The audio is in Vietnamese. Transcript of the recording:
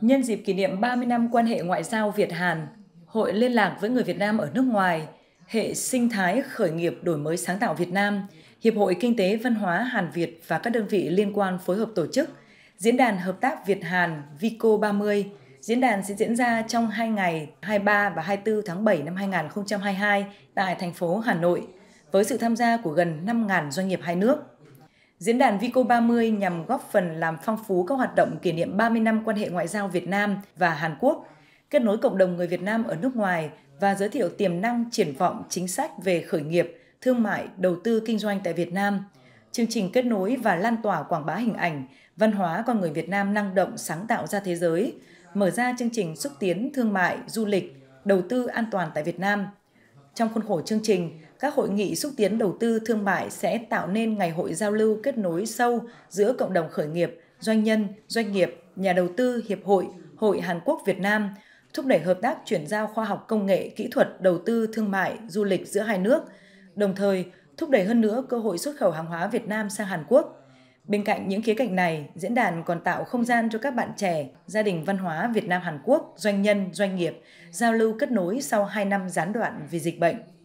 Nhân dịp kỷ niệm 30 năm quan hệ ngoại giao Việt-Hàn, Hội Liên lạc với người Việt Nam ở nước ngoài, Hệ sinh thái khởi nghiệp đổi mới sáng tạo Việt Nam, Hiệp hội Kinh tế Văn hóa Hàn Việt và các đơn vị liên quan phối hợp tổ chức Diễn đàn Hợp tác Việt-Hàn Vico 30. Diễn đàn sẽ diễn ra trong 2 ngày 23 và 24 tháng 7 năm 2022 tại thành phố Hà Nội với sự tham gia của gần 5.000 doanh nghiệp hai nước. Diễn đàn Vico 30 nhằm góp phần làm phong phú các hoạt động kỷ niệm 30 năm quan hệ ngoại giao Việt Nam và Hàn Quốc, kết nối cộng đồng người Việt Nam ở nước ngoài và giới thiệu tiềm năng triển vọng chính sách về khởi nghiệp, thương mại, đầu tư kinh doanh tại Việt Nam. Chương trình kết nối và lan tỏa quảng bá hình ảnh, văn hóa con người Việt Nam năng động sáng tạo ra thế giới, mở ra chương trình xúc tiến thương mại, du lịch, đầu tư an toàn tại Việt Nam – trong khuôn khổ chương trình, các hội nghị xúc tiến đầu tư thương mại sẽ tạo nên ngày hội giao lưu kết nối sâu giữa cộng đồng khởi nghiệp, doanh nhân, doanh nghiệp, nhà đầu tư, hiệp hội, Hội Hàn Quốc Việt Nam, thúc đẩy hợp tác chuyển giao khoa học công nghệ, kỹ thuật, đầu tư, thương mại, du lịch giữa hai nước, đồng thời thúc đẩy hơn nữa cơ hội xuất khẩu hàng hóa Việt Nam sang Hàn Quốc – Bên cạnh những khía cạnh này, diễn đàn còn tạo không gian cho các bạn trẻ, gia đình văn hóa Việt Nam Hàn Quốc, doanh nhân, doanh nghiệp giao lưu kết nối sau 2 năm gián đoạn vì dịch bệnh.